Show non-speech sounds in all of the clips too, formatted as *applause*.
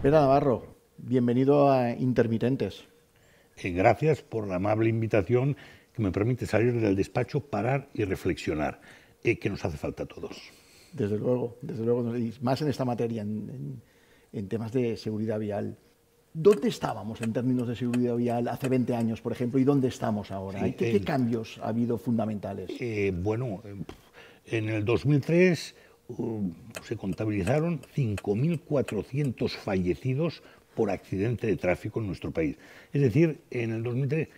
Vera Navarro, bienvenido a Intermitentes. Eh, gracias por la amable invitación que me permite salir del despacho, parar y reflexionar, eh, que nos hace falta a todos. Desde luego, desde luego, más en esta materia, en, temas de seguridad vial. ¿Dónde estábamos en términos de seguridad vial hace 20 años, por ejemplo, y dónde estamos ahora? ¿Qué, cambios ha habido fundamentales? Eh, bueno, en el 2003 Mm, se contabilizaron 5.400 fallecidos por accidente de tráfico en nuestro país. Es decir, en el 2003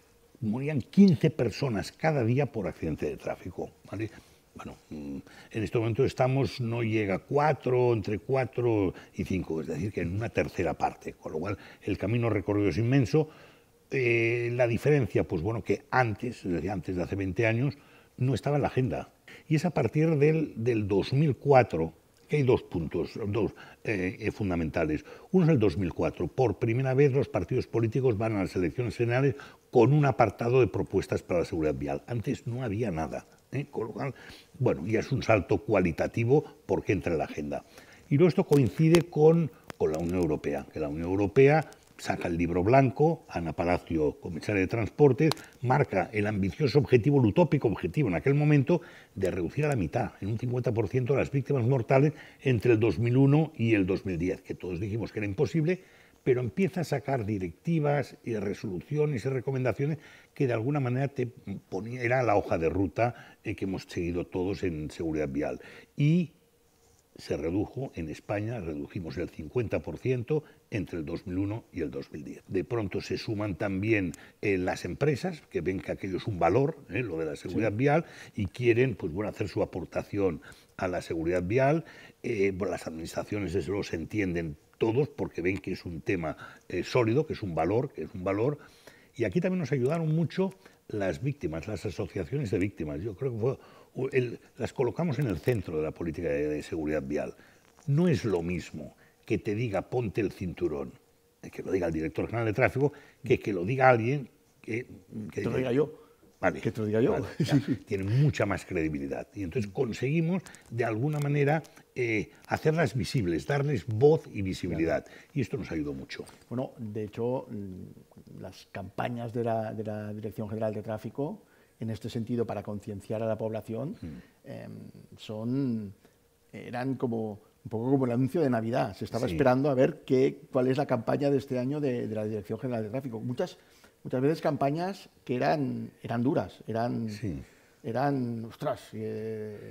morían 15 personas cada día por accidente de tráfico. Bueno, mm, en este momento estamos, no llega a 4, entre cuatro y cinco, es decir, que en una tercera parte, con lo cual el camino recorrido es inmenso. Eh, la diferencia, pues bueno, que antes, es decir, antes de hace 20 años, no estaba en la agenda y es a partir del, 2004 que hay dos puntos dos, eh, eh, fundamentales. Uno es el 2004. Por primera vez los partidos políticos van a las elecciones generales con un apartado de propuestas para la seguridad vial. Antes no había nada. ¿eh? Con lo cual, bueno, ya es un salto cualitativo porque entra en la agenda. Y luego esto coincide con, con la Unión Europea, que la Unión Europea saca el libro blanco, Ana Palacio, comisaria de Transportes, marca el ambicioso objetivo, el utópico objetivo en aquel momento, de reducir a la mitad, en un 50%, las víctimas mortales entre el 2001 y el 2010, que todos dijimos que era imposible, pero empieza a sacar directivas y resoluciones y recomendaciones que de alguna manera te ponía, era la hoja de ruta eh, que hemos seguido todos en seguridad vial. Y se redujo en España, redujimos el 50% entre el 2001 y el 2010. De pronto se suman también eh, las empresas que ven que aquello es un valor, eh, lo de la seguridad vial, y quieren pues, bueno, hacer su aportación a la seguridad vial. Eh, las administraciones, los entienden todos porque ven que es un tema sólido, que es un valor, que es un valor. Y aquí también nos ayudaron mucho las víctimas, las asociaciones de víctimas. Yo creo que fue las colocamos en el centro de la política de, seguridad vial. No es lo mismo que te diga ponte el cinturón, eh, que lo diga el director general de tráfico, que que lo diga alguien que... te lo diga yo. Vale, que te lo diga yo. *laughs* tiene mucha más credibilidad. Y entonces conseguimos, de alguna manera, eh, hacerlas visibles, darles voz y visibilidad. Y esto nos ayudó mucho. Bueno, de hecho, mm, las campañas de la, de la Dirección General de Tráfico en este sentido para concienciar a la población, mm. em, son, eran como un poco como el anuncio de Navidad. Se estaba esperando a ver qué, cuál es la campaña de este año de, la Dirección General de Tráfico. Muchas, muchas veces campañas que eran, duras, eran, eran, ostras, eh,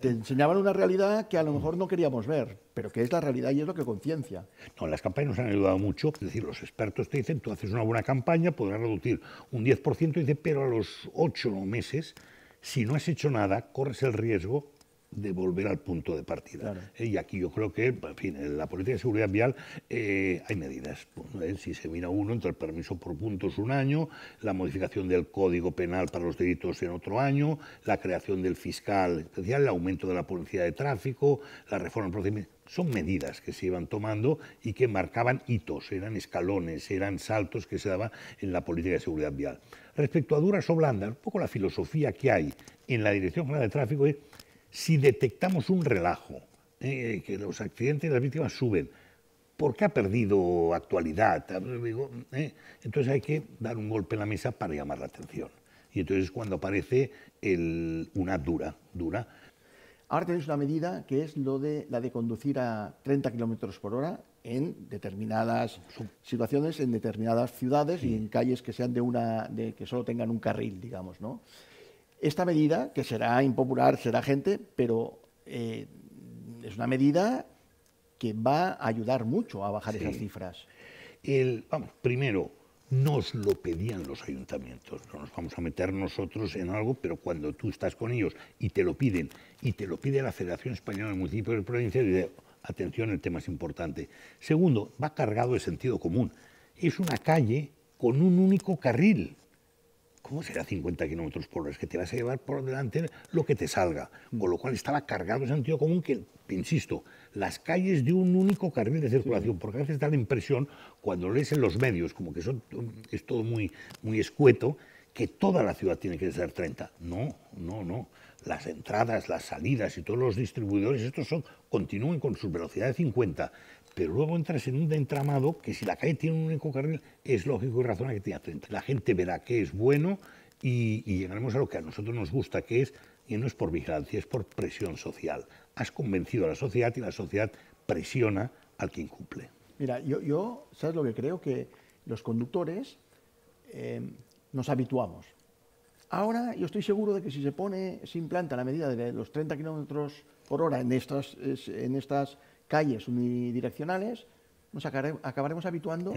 te enseñaban una realidad que a lo mejor no queríamos ver, pero que es la realidad y es lo que conciencia. No, las campañas nos han ayudado mucho, es decir, los expertos te dicen, tú haces una buena campaña, podrás reducir un 10%, dice, pero a los 8 meses, si no has hecho nada, corres el riesgo de volver al punto de partida. y aquí yo creo que, en fin, en la política de seguridad vial eh, hay medidas. Eh, si se mira uno, entre el permiso por puntos un año, la modificación del Código Penal para los delitos en otro año, la creación del fiscal especial, el aumento de la policía de tráfico, la reforma del procedimiento son medidas que se iban tomando y que marcaban hitos, eran escalones, eran saltos que se daban en la política de seguridad vial. Respecto a duras o blandas, un poco la filosofía que hay en la Dirección General de Tráfico es si detectamos un relajo, eh, que los accidentes y las víctimas suben, ¿por qué ha perdido actualidad. Eh, entonces hay que dar un golpe en la mesa para llamar la atención. Y entonces cuando aparece una dura, dura. Ahora tenéis una medida que es lo de, la de conducir a 30 kilómetros por hora en determinadas situaciones, en determinadas ciudades y en calles que sean de una, que solo tengan un carril, digamos, ¿no? Esta medida, que será impopular, será gente, pero eh, es una medida que va a ayudar mucho a bajar esas cifras. El, primero, nos lo pedían los ayuntamientos, no nos vamos a meter nosotros en algo, pero cuando tú estás con ellos y te lo piden, y te lo pide la Federación Española de Municipios y Provincias, dice, atención, el tema es importante. Segundo, va cargado de sentido común. Es una calle con un único carril. ¿cómo será 50 kilómetros por hora? Es que te vas a llevar por delante lo que te salga. Con lo cual estaba cargado de sentido común que, insisto, las calles de un único carril de circulación, porque a veces da la impresión, cuando lees en los medios, como que es todo muy, muy escueto, que toda la ciudad tiene que ser 30. No, no, no las entradas, las salidas y todos los distribuidores, estos son, continúen con su velocidad de 50, pero luego entras en un entramado que si la calle tiene un único carril, es lógico y razonable que tenga 30. La gente verá que es bueno y, llegaremos a lo que a nosotros nos gusta, que es, y no es por vigilancia, es por presión social. Has convencido a la sociedad y la sociedad presiona al que incumple. Mira, yo, ¿sabes lo que creo? Que los conductores eh, nos habituamos. Ahora yo estoy seguro de que si se pone, se implanta la medida de los 30 kilómetros por hora en estas, en estas calles unidireccionales, nos acabaremos habituando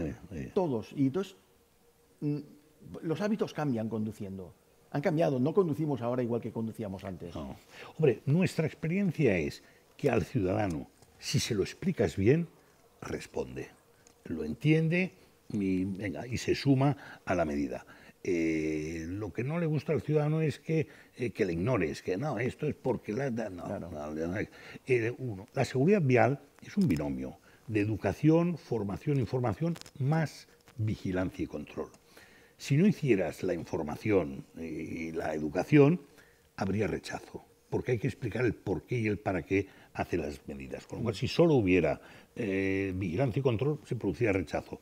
todos. Y entonces mm, los hábitos cambian conduciendo. Han cambiado, no conducimos ahora igual que conducíamos antes. Hombre, nuestra experiencia es que al ciudadano, si se lo explicas bien, responde, lo entiende y se suma a la medida. Eh, lo que no le gusta al ciudadano es que, eh, que le ignores, que no, esto es porque la... No, eh, la seguridad vial es un binomio de educación, formación, información, más vigilancia y control. Si no hicieras la información y la educación, habría rechazo, porque hay que explicar el por qué y el para qué hace las medidas. Con lo cual, si solo hubiera vigilancia y control, se producía rechazo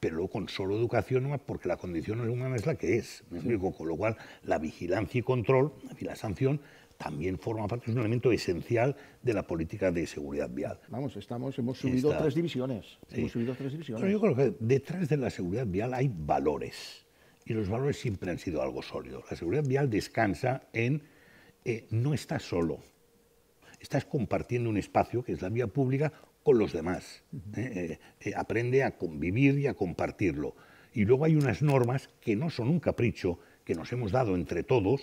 pero luego con solo educación, porque la condición humana es la que es, Con lo cual, la vigilancia y control y la sanción también forma parte, es un elemento esencial de la política de seguridad vial. Vamos, estamos, hemos subido tres divisiones. Hemos subido tres divisiones. Pero yo creo que detrás de la seguridad vial hay valores, y los valores siempre han sido algo sólido. La seguridad vial descansa en eh, no estás solo, estás compartiendo un espacio que es la vía pública con los demás. ¿eh? Eh, eh, aprende a convivir y a compartirlo. Y luego hay unas normas que no son un capricho que nos hemos dado entre todos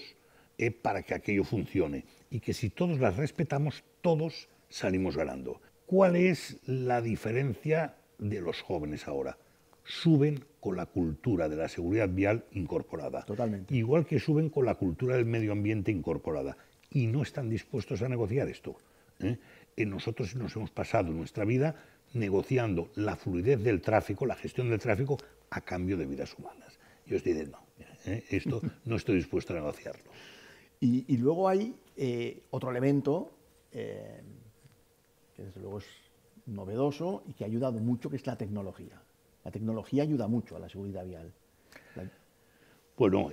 para que aquello funcione. Y que si todos las respetamos, todos salimos ganando. ¿Cuál es la diferencia de los jóvenes ahora? Suben con la cultura de la seguridad vial incorporada. Totalmente. Igual que suben con la cultura del medio ambiente incorporada. Y no están dispuestos a negociar esto nosotros nos hemos pasado nuestra vida negociando la fluidez del tráfico, la gestión del tráfico, a cambio de vidas humanas. Yo os digo no, ¿eh? esto *laughs* no estoy dispuesto a negociarlo. Y, luego hay eh, otro elemento eh, que desde luego es novedoso y que ha ayudado mucho, que es la tecnología. La tecnología ayuda mucho a la seguridad vial. Bueno,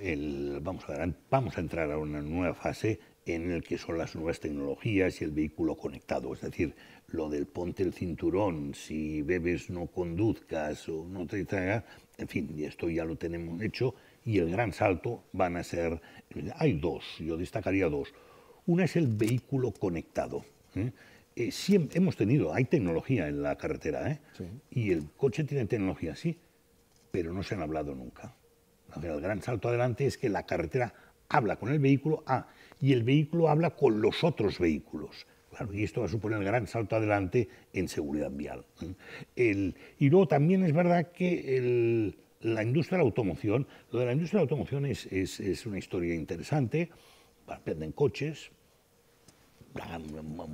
vamos, a, vamos a entrar a una nueva fase en el que son las nuevas tecnologías y el vehículo conectado. Es decir, lo del ponte el cinturón, si bebes no conduzcas o no te traga, en fin, esto ya lo tenemos hecho y el gran salto van a ser, hay dos, yo destacaría dos. Una es el vehículo conectado. ¿eh? Eh, hemos tenido, hay tecnología en la carretera, ¿eh? y el coche tiene tecnología, sí, pero no se han hablado nunca. El gran salto adelante es que la carretera habla con el vehículo A y el vehículo habla con los otros vehículos. Claro, y esto va a suponer el gran salto adelante en seguridad vial. ¿eh? El, y luego también es verdad que la industria de la automoción, lo de la industria de la automoción es, una historia interesante, venden coches,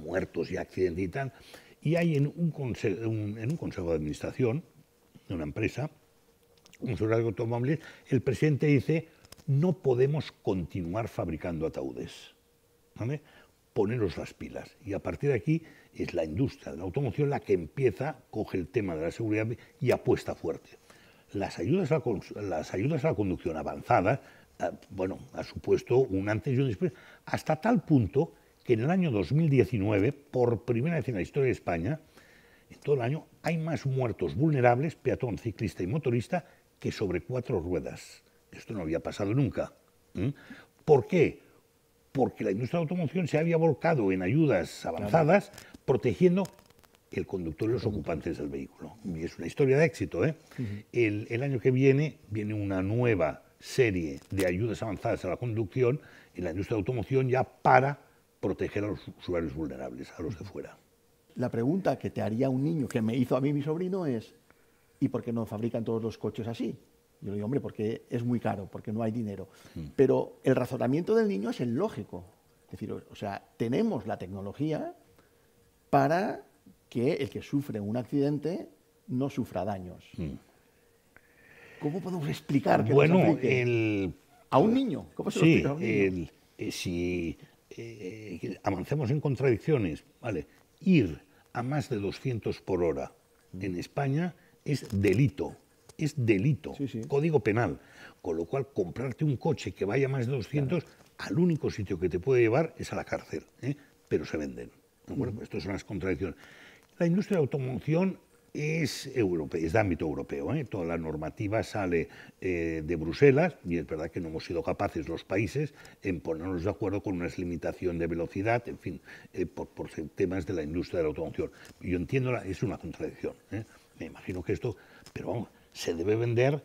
muertos y accidentes y tal, y hay en un, consejo de administración de una empresa, un de automóviles, el presidente dice, no podemos continuar fabricando ataúdes. Poneros las pilas. Y a partir de aquí es la industria de la automoción la que empieza, coge el tema de la seguridad y apuesta fuerte. Las ayudas a la, las ayudas a la conducción avanzada, eh, bueno, ha supuesto un antes y un después, hasta tal punto que en el año 2019, por primera vez en la historia de España, en todo el año, hay más muertos vulnerables, peatón, ciclista y motorista, que sobre cuatro ruedas. Esto no había pasado nunca. ¿Por qué? Porque la industria de automoción se había volcado en ayudas avanzadas protegiendo el conductor y los ocupantes del vehículo. Y es una historia de éxito. ¿eh? el, el, año que viene viene una nueva serie de ayudas avanzadas a la conducción en la industria de automoción ya para proteger a los usuarios vulnerables, a los de fuera. La pregunta que te haría un niño que me hizo a mí mi sobrino es, ¿y por qué no fabrican todos los coches así? Yo le digo, hombre, porque es muy caro, porque no hay dinero. Mm. Pero el razonamiento del niño es el lógico. Es decir, o sea, tenemos la tecnología para que el que sufre un accidente no sufra daños. Mm. ¿Cómo podemos explicar que bueno, el... a un niño? ¿Cómo se lo a un eh, si eh, avancemos en contradicciones, ¿vale? Ir a más de 200 por hora mm. en España es delito es delito, código penal. Con lo cual, comprarte un coche que vaya más de 200, al único sitio que te puede llevar es a la cárcel, ¿eh? pero se venden. Bueno, es -huh. son contradicciones. La industria de automoción es, europea, es de ámbito europeo. ¿eh? Toda la normativa sale eh, de Bruselas y es verdad que no hemos sido capaces los países en ponernos de acuerdo con unas limitación de velocidad, en fin, por, temas de la industria de la automoción. Yo entiendo, es una contradicción. Me imagino que esto, pero vamos, se debe vender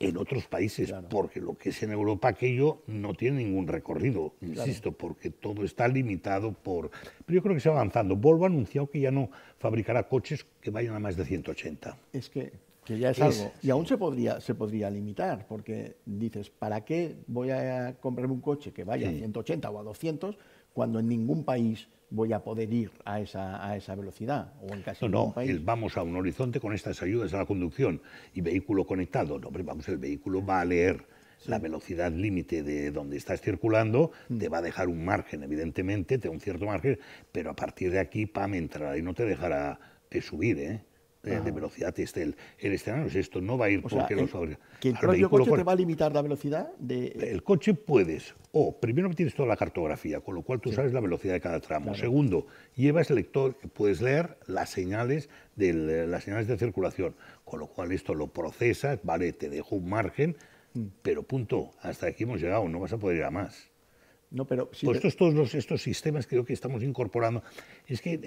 en otros países, porque lo que es en Europa aquello no tiene ningún recorrido, insisto, porque todo está limitado por... Pero yo creo que se va avanzando. Volvo ha anunciado que ya no fabricará coches que vayan a más de 180. Es que, ya es, algo. Y aún se podría, se podría limitar, porque dices, ¿para qué voy a comprar un coche que vaya a 180 o a 200 cuando en ningún país voy a poder ir a esa, a esa velocidad o en casi no, no, vamos a un horizonte con estas ayudas a la conducción y vehículo conectado. No, vamos, el vehículo va a leer la velocidad límite de donde estás circulando, te va a dejar un margen, evidentemente, te un cierto margen, pero a partir de aquí, PAM entrará y no te dejará eh, subir, ¿eh? de, velocidad este el, el Esto no va a ir porque los el, coche te va a limitar la velocidad de... El coche puedes, o primero tienes toda la cartografía, con lo cual tú sabes la velocidad de cada tramo. Segundo, llevas el lector, puedes leer las señales, del, las señales de circulación, con lo cual esto lo procesas, vale, te dejo un margen, mm. pero punto, hasta aquí hemos llegado, no vas a poder ir a más. No, pero pues estos, todos los, estos sistemas creo que estamos incorporando, es que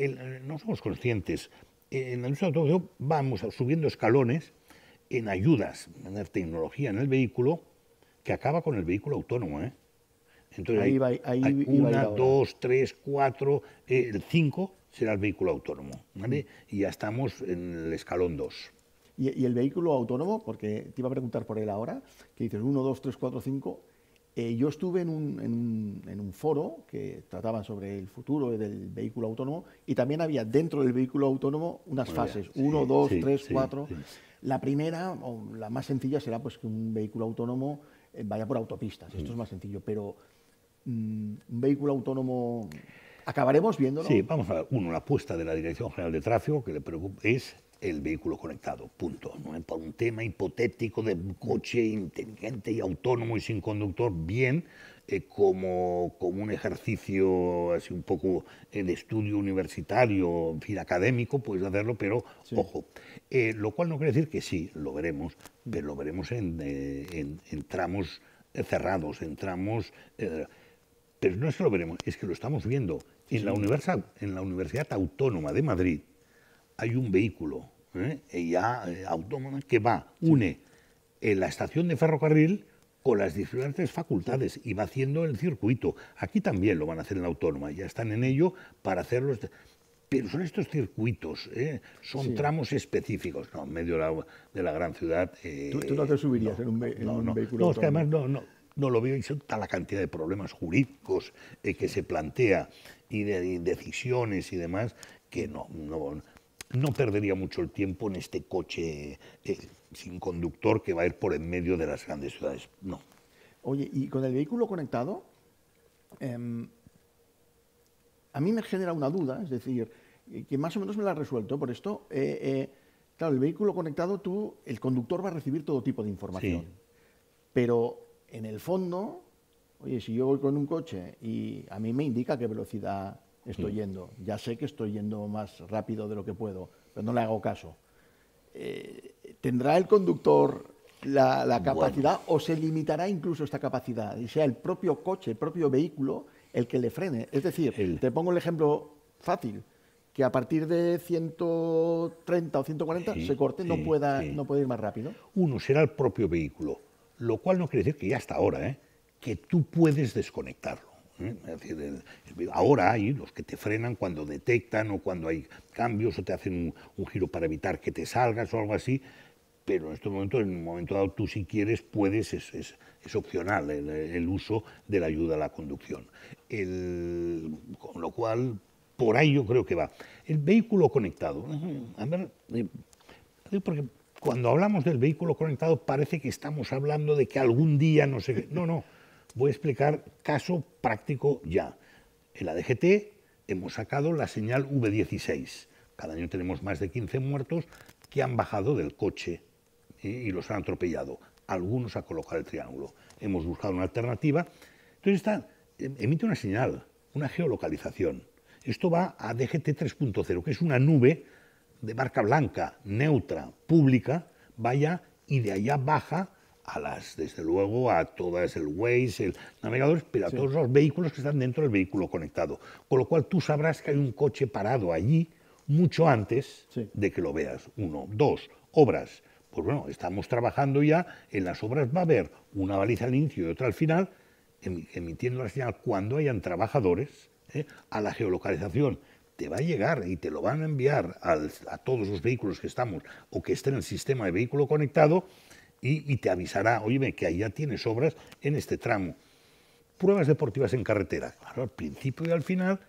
no somos conscientes en la industria de vamos subiendo escalones en ayudas, en tecnología en el vehículo, que acaba con el vehículo autónomo. ¿eh? Entonces ahí va, ahí una, dos, tres, cuatro, eh, el cinco será el vehículo autónomo. Y ya estamos en el escalón dos. ¿Y, ¿Y, el vehículo autónomo, porque te iba a preguntar por él ahora, que dices uno, dos, tres, cuatro, cinco, eh, yo estuve en un, foro que trataban sobre el futuro del vehículo autónomo y también había dentro del vehículo autónomo unas fases, uno, dos, tres, cuatro. La primera, o la más sencilla, será pues que un vehículo autónomo eh, vaya por autopistas, esto es mm. más sencillo, pero mm, un vehículo autónomo... Acabaremos viéndolo. Sí, vamos a ver. Uno, la apuesta de la Dirección General de Tráfico que le preocupa, es el vehículo conectado, punto. ¿no? Para un tema hipotético de coche inteligente y autónomo y sin conductor, bien, eh, como, como un ejercicio así un poco en de estudio universitario, en fin, académico, puedes hacerlo, pero ojo. Eh, lo cual no quiere decir que sí, lo veremos, lo veremos en, eh, en, tramos cerrados, en tramos... pero no es que lo veremos, es que lo estamos viendo. En, la, en la Universidad Autónoma de Madrid, hay un vehículo ¿eh? ya eh, autónomo que va, une en eh, la estación de ferrocarril con las diferentes facultades y va haciendo el circuito. Aquí también lo van a hacer en autónoma, ya están en ello para hacerlo. Pero son estos circuitos, son tramos específicos, no, en medio de la, gran ciudad. ¿Tú, no te subirías en, un, en vehículo? No, es que además no, no, lo veo y son la cantidad de problemas jurídicos que se plantea y de, decisiones y demás que no, no perdería mucho el tiempo en este coche eh, sin conductor que va a ir por en medio de las grandes ciudades. No. Oye, y con el vehículo conectado, em, a mí me genera una duda, es decir, eh, que más o menos me la ha resuelto por esto. Eh, claro, el vehículo conectado, tú, el conductor va a recibir todo tipo de información. Pero en el fondo, oye, si yo voy con un coche y a mí me indica qué velocidad estoy yendo. Ya sé que estoy yendo más rápido de lo que puedo, pero no le hago caso. Eh, ¿Tendrá el conductor la, capacidad o se limitará incluso esta capacidad? Y sea el propio coche, el propio vehículo, el que le frene. Es decir, te pongo el ejemplo fácil, que a partir de 130 o 140 se corte, no, pueda, no puede ir más rápido. Uno será el propio vehículo, lo cual no quiere decir que ya hasta ahora, ¿eh? que tú puedes desconectarlo. ¿eh? ahora hay los que te frenan cuando detectan o cuando hay cambios o te hacen un, giro para evitar que te salgas o algo así, pero en este momento, en un momento dado, tú si quieres puedes, es, opcional el, uso de la ayuda a la conducción. con lo cual, por ahí yo creo que va. El vehículo conectado. A ver, eh, porque cuando hablamos del vehículo conectado parece que estamos hablando de que algún día no sé No, no. Voy a explicar caso práctico ya. En la DGT hemos sacado la señal V16. Cada año tenemos más de 15 muertos que han bajado del coche y los han atropellado. Algunos a colocar el triángulo. Hemos buscado una alternativa. Entonces está, em, emite una señal, una geolocalización. Esto va a DGT 3.0, que es una nube de marca blanca, neutra, pública, vaya y de allá baja a las, desde luego, a todas el Waze, el navegador, pero a todos los vehículos que están dentro del vehículo conectado. Con lo cual tú sabrás que hay un coche parado allí mucho antes de que lo veas. Uno. Dos, obras. Pues bueno, estamos trabajando ya, en las obras va a haber una baliza al inicio y otra al final, em, emitiendo la señal cuando hayan trabajadores, ¿eh? a la geolocalización te va a llegar y te lo van a enviar a todos los vehículos que estamos o que estén en el sistema de vehículo conectado, y, te avisará, oye, que ahí ya tienes obras en este tramo. Pruebas deportivas en carretera. al principio y al final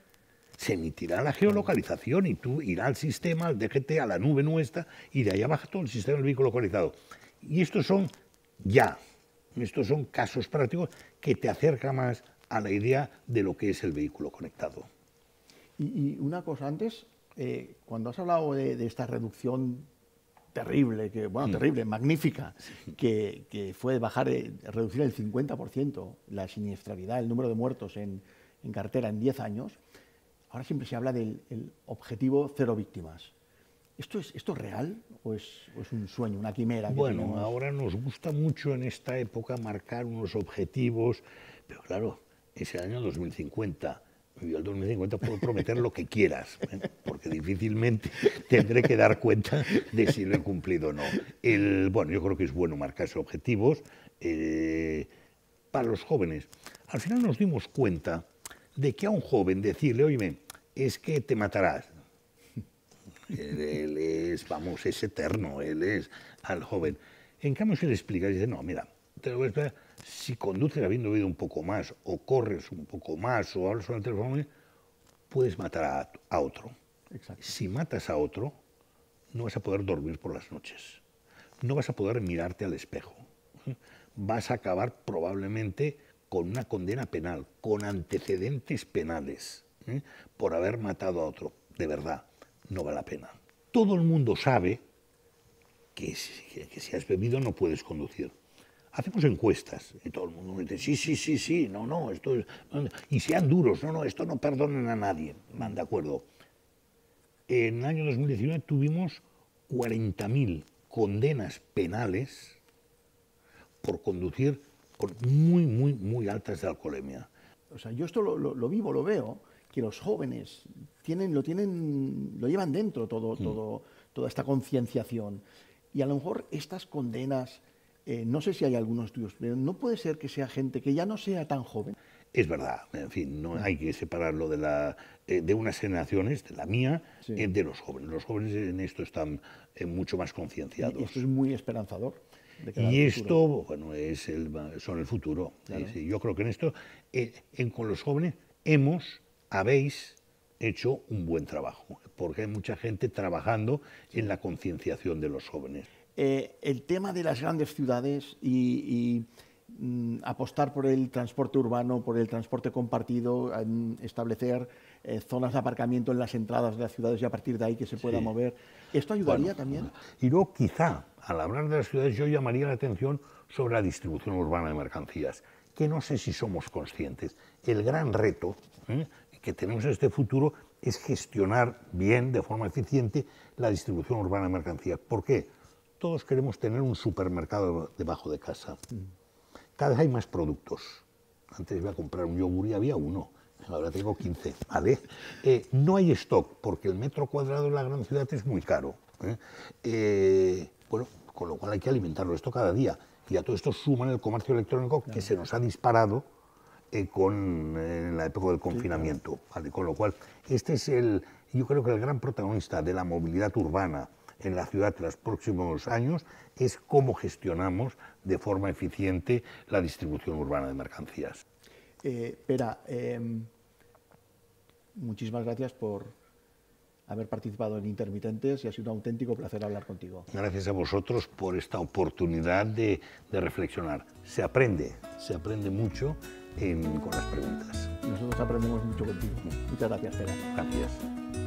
se emitirá la geolocalización y tú irás al sistema, al DGT, a la nube nuestra y de ahí abajo todo el sistema del vehículo localizado. Y estos son ya, estos son casos prácticos que te acerca más a la idea de lo que es el vehículo conectado. Y, una cosa antes, eh, cuando has hablado de, esta reducción terrible, que, bueno, mm. terrible, magnífica, que, fue bajar, eh, reducir el 50% la siniestralidad, el número de muertos en, cartera en 10 años, ahora siempre se habla del objetivo cero víctimas. ¿Esto es, ¿Esto real o es, un sueño, una quimera? bueno, ahora nos gusta mucho en esta época marcar unos objetivos, pero claro, es el año 2050 y al 2050 puedo prometer lo que quieras, porque difícilmente tendré que dar cuenta de si lo he cumplido o no. El, bueno, yo creo que es bueno marcarse objetivos eh, para los jóvenes. Al final nos dimos cuenta de que a un joven decirle, oye, es que te matarás. Él, es, vamos, es eterno, él es al joven. En cambio, si le explicas, dice, no, mira, te lo voy a explicar si conduces habiendo bebido un poco más, o corres un poco más, o hablas con el teléfono, puedes matar a, otro. Si matas a otro, no vas a poder dormir por las noches. No vas a poder mirarte al espejo. Vas a acabar probablemente con una condena penal, con antecedentes penales, ¿eh? por haber matado a otro. De verdad, no vale la pena. Todo el mundo sabe que si has bebido no puedes conducir hacemos encuestas y todo el mundo dice, sí, sí, sí, sí, no, no, esto Y sean duros, no, no, esto no perdonan a nadie, van de acuerdo. En el año 2019 tuvimos 40.000 condenas penales por conducir con muy, muy, muy altas de alcoholemia. O sea, yo esto lo, vivo, lo veo, que los jóvenes tienen, lo, tienen, lo llevan dentro todo, mm. todo, toda esta concienciación. Y a lo mejor estas condenas, eh, no sé si hay algunos estudios, pero no puede ser que sea gente que ya no sea tan joven. Es verdad, en fin, no ah. hay que separarlo de, la, eh, unas generaciones, de la mía, eh, de los jóvenes. Los jóvenes en esto están mucho más concienciados. esto es muy esperanzador. Y esto, bueno, es el, son el futuro. Yo creo que en esto, en, con los jóvenes, hemos, habéis hecho un buen trabajo, porque hay mucha gente trabajando en la concienciación de los jóvenes. Eh, el tema de las grandes ciudades y, mm, apostar por el transporte urbano, por el transporte compartido, establecer eh, zonas de aparcamiento en las entradas de las ciudades y a partir de ahí que se pueda mover. ¿Esto ayudaría también? Y luego quizá, al hablar de las ciudades, yo llamaría la atención sobre la distribución urbana de mercancías, que no sé si somos conscientes. El gran reto ¿eh? que tenemos en este futuro es gestionar bien, de forma eficiente, la distribución urbana de mercancías. ¿Por qué? Todos queremos tener un supermercado debajo de casa. Mm. Cada vez hay más productos. Antes iba a comprar un yogur y había uno. Ahora tengo 15, ¿vale? Eh, no hay stock, porque el metro cuadrado en la gran ciudad es muy caro. ¿eh? Eh, bueno, con lo cual hay que alimentarlo esto cada día. Y a todo esto suman el comercio electrónico que se nos ha disparado con, en la época del confinamiento. Con lo cual, este es el, yo creo que el gran protagonista de la movilidad urbana, en la ciudad en los próximos años es cómo gestionamos de forma eficiente la distribución urbana de mercancías. Eh, Pera, em, muchísimas gracias por haber participado en Intermitentes y ha sido un auténtico placer hablar contigo. Gracias a vosotros por esta oportunidad de, reflexionar. Se aprende, se aprende mucho con las preguntas. Nosotros aprendemos mucho contigo. Muchas gracias, Pera. Gracias.